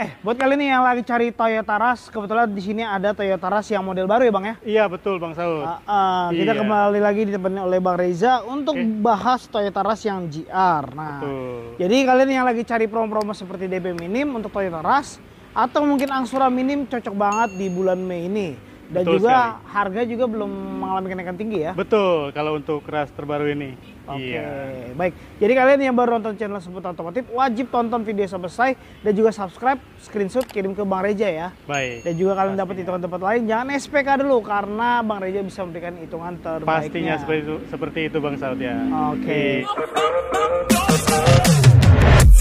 Eh, buat kalian nih yang lagi cari Toyota Rush, kebetulan di sini ada Toyota Rush yang model baru ya, Bang ya? Iya, betul Bang Saud. Uh, uh, kita iya. kembali lagi ditemani oleh Bang Reza untuk eh. bahas Toyota Rush yang GR. Nah, betul. jadi kalian yang lagi cari promo-promo seperti DP minim untuk Toyota Rush atau mungkin angsuran minim cocok banget di bulan Mei ini. Dan Betul juga sekali. harga juga belum mengalami kenaikan tinggi ya. Betul, kalau untuk keras terbaru ini. Oke, okay. Iya. yeah. baik. Jadi kalian yang baru nonton channel seputar otomotif, wajib tonton video selesai dan juga subscribe, screenshot, kirim ke Bang Reja ya. Baik. Dan juga kalian dapat hitungan tempat lain, jangan SPK dulu karena Bang Reja bisa memberikan hitungan terbaiknya. Pastinya seperti itu, seperti itu Bang Saud ya. Oke. Okay.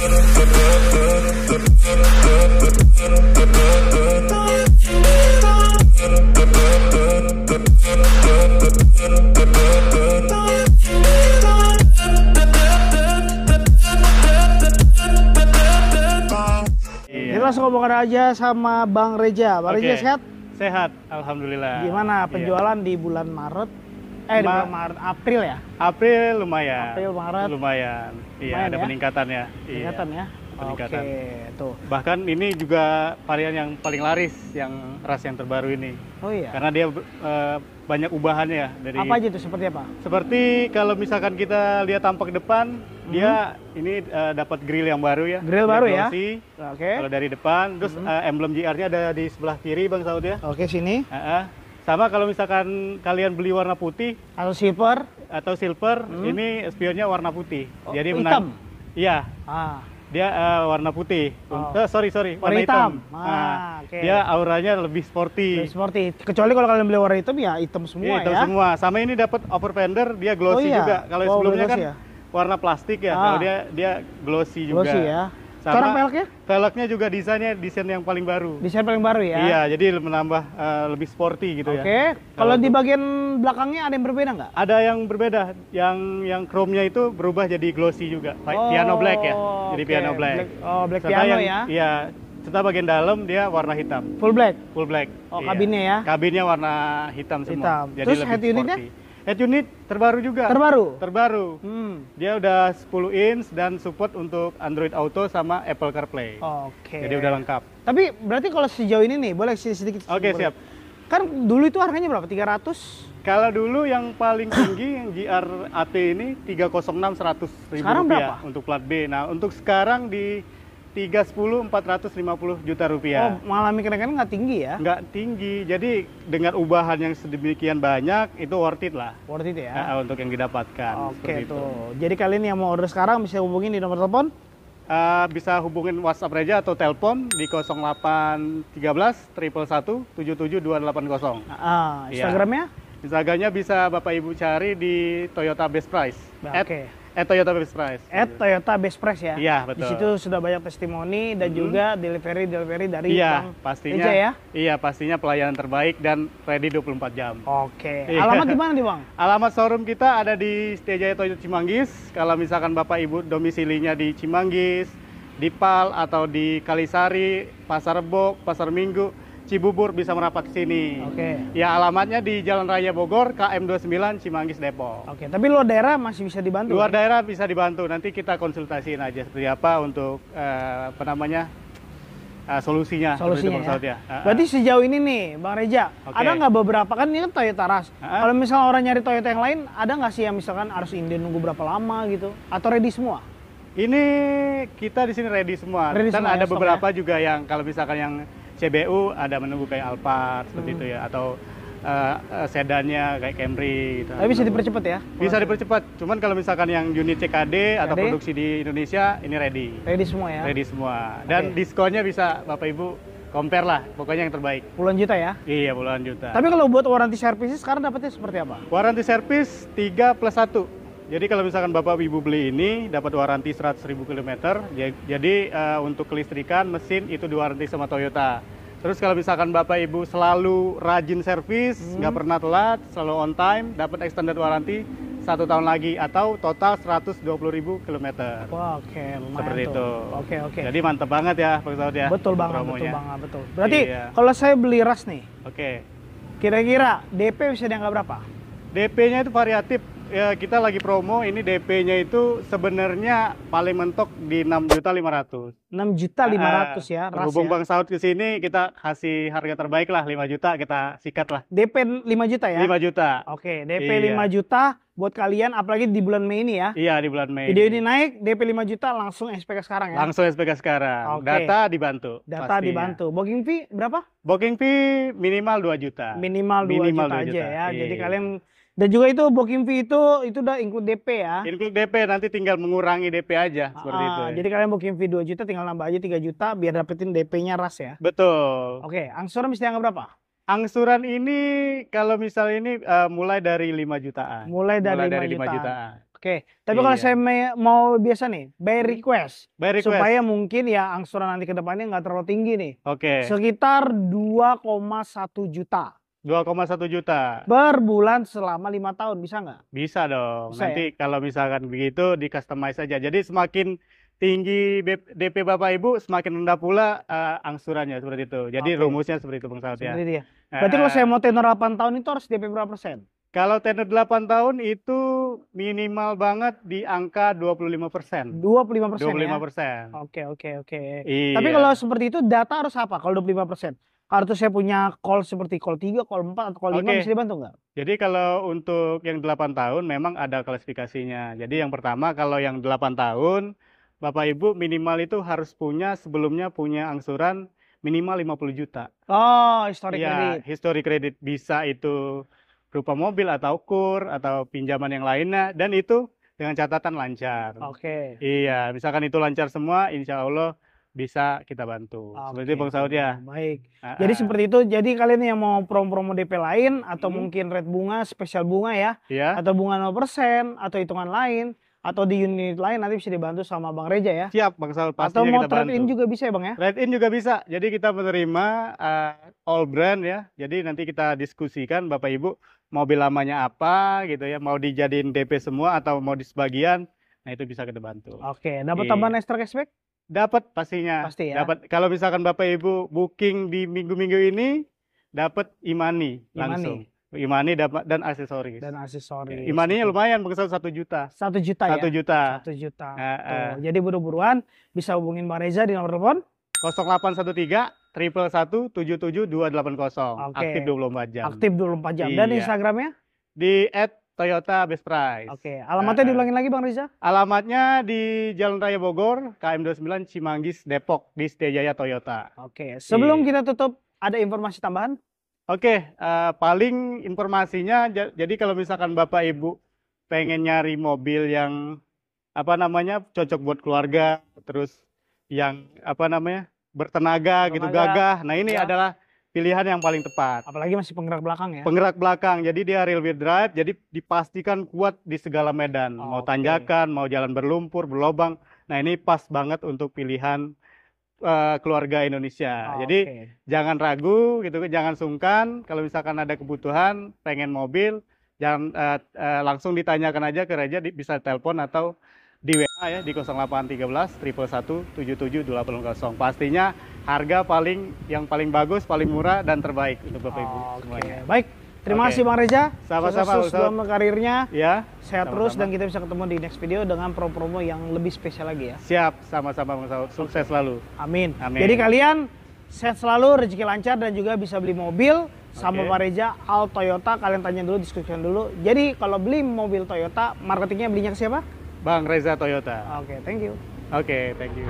Iya. Okay. langsung ngobrol aja sama Bang Reja. Bang okay. Reja sehat? Sehat, alhamdulillah. Gimana iya. penjualan yeah. di bulan Maret? Eh, Ma di bulan Maret, April ya? April lumayan. April Maret. Lumayan. Iya, ada ya? peningkatan ya. Iya. Peningkatan ya. Peningkatan. Oke, okay, tuh. Bahkan ini juga varian yang paling laris yang ras yang terbaru ini. Oh iya. Karena dia uh, banyak ubahannya ya dari apa aja itu seperti apa seperti kalau misalkan kita lihat tampak depan mm-hmm. dia ini uh, dapat grill yang baru ya grill baru ya oke okay. kalau dari depan terus mm-hmm. uh, emblem JR-nya ada di sebelah kiri bang Saud ya oke okay, sini uh-uh. sama kalau misalkan kalian beli warna putih atau silver atau silver mm-hmm. ini spionnya warna putih oh, jadi hitam iya ah dia uh, warna putih. Oh. Uh, sorry sorry, warna, warna hitam. hitam. Ah, nah, okay. Dia auranya lebih sporty. Lebih sporty. Kecuali kalau kalian beli warna hitam ya hitam semua ya. Hitam ya. semua. Sama ini dapat overfender, dia glossy oh, iya. juga. Kalau oh, sebelumnya kan ya? warna plastik ya. Ah. Kalau dia dia glossy juga. Glossy ya. Sama Sekarang velgnya? Velgnya juga desainnya desain yang paling baru. Desain paling baru ya? Iya, jadi menambah uh, lebih sporty gitu okay. ya. Oke. Kalau di bagian belakangnya ada yang berbeda nggak? Ada yang berbeda. Yang yang chrome-nya itu berubah jadi glossy juga. Oh, piano black ya. Jadi okay. piano black. black. Oh, black serta piano yang, ya. Iya. Serta bagian dalam dia warna hitam. Full black. Full black. Oh, iya. kabinnya ya. Kabinnya warna hitam semua. Hitam. Jadi Terus head unitnya? Head unit terbaru juga. Terbaru. Terbaru. Hmm. Dia udah 10 inch dan support untuk Android Auto sama Apple CarPlay. Oke. Okay. Jadi udah lengkap. Tapi berarti kalau sejauh ini nih, boleh sedikit. Oke, okay, siap. Kan dulu itu harganya berapa? 300? Kalau dulu yang paling tinggi yang GRAT ini 306 100 ribu sekarang rupiah berapa? untuk plat B. Nah, untuk sekarang di 310 450 juta rupiah. Oh, mengalami kenaikan nggak tinggi ya? Nggak tinggi. Jadi dengan ubahan yang sedemikian banyak itu worth it lah. Worth it ya. Nah, untuk yang didapatkan. Oke tuh. Itu. Jadi kalian yang mau order sekarang bisa hubungin di nomor telepon uh, bisa hubungin WhatsApp Reja atau telepon di 0813 triple 772880. Uh, ah, Instagramnya? Yeah. Instagramnya bisa Bapak Ibu cari di Toyota Best Price. Nah, oke. Okay. At, Toyota Best Price. At Toyota Best Price ya. Iya betul. Di situ sudah banyak testimoni dan mm -hmm. juga delivery delivery dari Iya pastinya. Eja ya. Iya pastinya pelayanan terbaik dan ready 24 jam. Oke. Iya. Alamat di mana nih bang? Alamat showroom kita ada di Setiajaya Toyota Cimanggis. Kalau misalkan Bapak Ibu domisilinya di Cimanggis, di Pal atau di Kalisari, Pasar Rebo, Pasar Minggu Cibubur bisa merapat ke sini. Oke. Okay. Ya alamatnya di Jalan Raya Bogor KM 29 Cimanggis Depok. Oke, okay. tapi luar daerah masih bisa dibantu. Luar kan? daerah bisa dibantu. Nanti kita konsultasiin aja seperti apa untuk uh, apa namanya? Uh, solusinya, solusinya ya. Uh, uh. Berarti sejauh ini nih, Bang Reja, okay. ada nggak beberapa kan ini kan Toyota Rush. Uh -huh. Kalau misalnya orang nyari Toyota yang lain, ada nggak sih yang misalkan harus Indian nunggu berapa lama gitu? Atau ready semua? Ini kita di sini ready semua. Ready Dan semua ada ya, beberapa juga yang kalau misalkan yang CBU ada menunggu kayak Alphard hmm. seperti itu hmm. ya atau uh, sedannya kayak Camry gitu. Tapi bisa dipercepat ya? Bisa dipercepat. Cuman kalau misalkan yang unit CKD atau produksi di Indonesia ini ready. Ready semua ya? Ready semua. Dan okay. diskonnya bisa Bapak Ibu compare lah, pokoknya yang terbaik. Puluhan juta ya? Iya, puluhan juta. Tapi kalau buat warranty service sekarang dapatnya seperti apa? Warranty service 3 plus 1. Jadi kalau misalkan Bapak Ibu beli ini dapat waranti 100.000 km. Ya, jadi uh, untuk kelistrikan mesin itu diwaranti sama Toyota. Terus kalau misalkan Bapak Ibu selalu rajin servis, hmm. nggak hmm. pernah telat, selalu on time, dapat extended waranti satu tahun lagi atau total 120 ribu kilometer. oke, okay, Seperti itu. Oke, oke. Okay. Jadi mantep banget ya Pak Saud ya. Betul banget, promonya. betul banget, betul. Berarti iya. kalau saya beli ras nih. Oke. Okay. Kira-kira DP bisa dianggap berapa? DP-nya itu variatif, ya kita lagi promo ini DP-nya itu sebenarnya paling mentok di enam juta lima ratus. Enam juta lima ratus ya, Berhubung ya. Bang Saud ke sini kita kasih harga terbaik lah lima juta kita sikat lah. DP lima juta ya? Lima juta. Oke, DP iya. juta buat kalian apalagi di bulan Mei ini ya. Iya, di bulan Mei. Video ini naik DP lima juta langsung SPK sekarang ya. Langsung SPK sekarang. oke. Data dibantu. Data pastinya. dibantu. Booking fee berapa? Booking fee minimal dua juta. Minimal dua juta, juta aja ya. Iya. Jadi kalian dan juga itu booking fee itu itu udah include DP ya. Include DP nanti tinggal mengurangi DP aja ah, seperti itu. Ya. Jadi kalian booking fee 2 juta tinggal nambah aja 3 juta biar dapetin DP-nya ras ya. Betul. Oke, angsuran mesti anggap berapa? Angsuran ini kalau misalnya ini uh, mulai dari 5 jutaan. Mulai dari, mulai dari 5 jutaan. jutaan. Oke, tapi iya. kalau saya mau biasa nih, by hmm. request, by request. supaya mungkin ya angsuran nanti ke depannya nggak terlalu tinggi nih. Oke. Sekitar 2,1 juta. 2,1 juta. Per bulan selama lima tahun bisa nggak? Bisa dong. Bisa, Nanti ya? kalau misalkan begitu di customize aja. Jadi semakin tinggi DP Bapak Ibu, semakin rendah pula uh, angsurannya seperti itu. Jadi okay. rumusnya seperti itu Bang Saud ya. Dia. Ya. Eh, Berarti uh, kalau eh. saya mau tenor 8 tahun itu harus DP berapa persen? Kalau tenor 8 tahun itu minimal banget di angka 25 persen. 25 persen 25 ya? persen. Oke, oke, oke. Iya. Tapi kalau seperti itu data harus apa kalau 25 persen? kartu saya punya call seperti call 3, call 4, atau call 5 okay. bisa dibantu nggak? Jadi kalau untuk yang 8 tahun memang ada klasifikasinya. Jadi yang pertama kalau yang 8 tahun Bapak Ibu minimal itu harus punya sebelumnya punya angsuran minimal 50 juta. Oh, histori ya, kredit. Histori kredit bisa itu berupa mobil atau kur atau pinjaman yang lainnya dan itu dengan catatan lancar. Oke. Okay. Iya, misalkan itu lancar semua, insya Allah bisa kita bantu. Okay. Seperti Bang Saud ya. Baik. Uh, jadi ah. seperti itu. Jadi kalian yang mau promo-promo DP lain atau hmm. mungkin red bunga, spesial bunga ya, yeah. atau bunga 0% atau hitungan lain atau di unit lain nanti bisa dibantu sama Bang Reja ya. Siap Bang saud. pastinya Atau mau trade in juga bisa ya Bang ya? Trade in juga bisa. Jadi kita menerima uh, all brand ya. Jadi nanti kita diskusikan Bapak Ibu mobil lamanya apa gitu ya, mau dijadiin DP semua atau mau di sebagian. Nah, itu bisa kita bantu. Oke, dapat iya. tambahan extra cashback? Dapat pastinya. Pasti ya. Dapat. Kalau misalkan Bapak Ibu booking di minggu-minggu ini dapat imani, imani langsung. Imani dapat dan aksesoris. Dan aksesoris. Imaninya ya, lumayan pengesan satu juta. Satu juta ya. satu Juta. Satu juta. Uh, uh. Jadi buru-buruan bisa hubungin Bang Reza di nomor telepon 0813 triple satu tujuh tujuh dua delapan kosong aktif dua puluh empat jam aktif dua puluh empat jam dan iya. Instagramnya di at Toyota Best Price. Oke, alamatnya uh, diulangin lagi Bang Riza? Alamatnya di Jalan Raya Bogor, KM29 Cimanggis, Depok, di Setiajaya Toyota. Oke, sebelum di... Iya. kita tutup, ada informasi tambahan? Oke, uh, paling informasinya, jadi kalau misalkan Bapak Ibu pengen nyari mobil yang apa namanya cocok buat keluarga, terus yang apa namanya bertenaga, Tenaga. gitu gagah. Nah ini ya. adalah pilihan yang paling tepat. Apalagi masih penggerak belakang ya. Penggerak belakang. Jadi dia real wheel drive, jadi dipastikan kuat di segala medan. Oh, mau okay. tanjakan, mau jalan berlumpur, berlobang. Nah, ini pas banget untuk pilihan uh, keluarga Indonesia. Oh, jadi okay. jangan ragu gitu, jangan sungkan kalau misalkan ada kebutuhan pengen mobil, jangan uh, uh, langsung ditanyakan aja ke Raja, di, bisa telepon atau di WA ya di 0813 triple 177 Pastinya harga paling yang paling bagus, paling murah dan terbaik untuk Bapak Ibu okay. semuanya. Baik, terima okay. kasih Bang Reza. Sama-sama. Sukses dalam karirnya. Ya. Sehat sama-sama. terus dan kita bisa ketemu di next video dengan promo-promo yang lebih spesial lagi ya. Siap, sama-sama Bang Saud. Sukses okay. selalu. Amin. Amin. Jadi kalian sehat selalu, rezeki lancar dan juga bisa beli mobil sama okay. Pak Reza Al Toyota. Kalian tanya dulu, diskusikan dulu. Jadi kalau beli mobil Toyota, marketingnya belinya ke siapa? Bang Reza Toyota. Oke, okay, thank you. Oke, okay, thank you.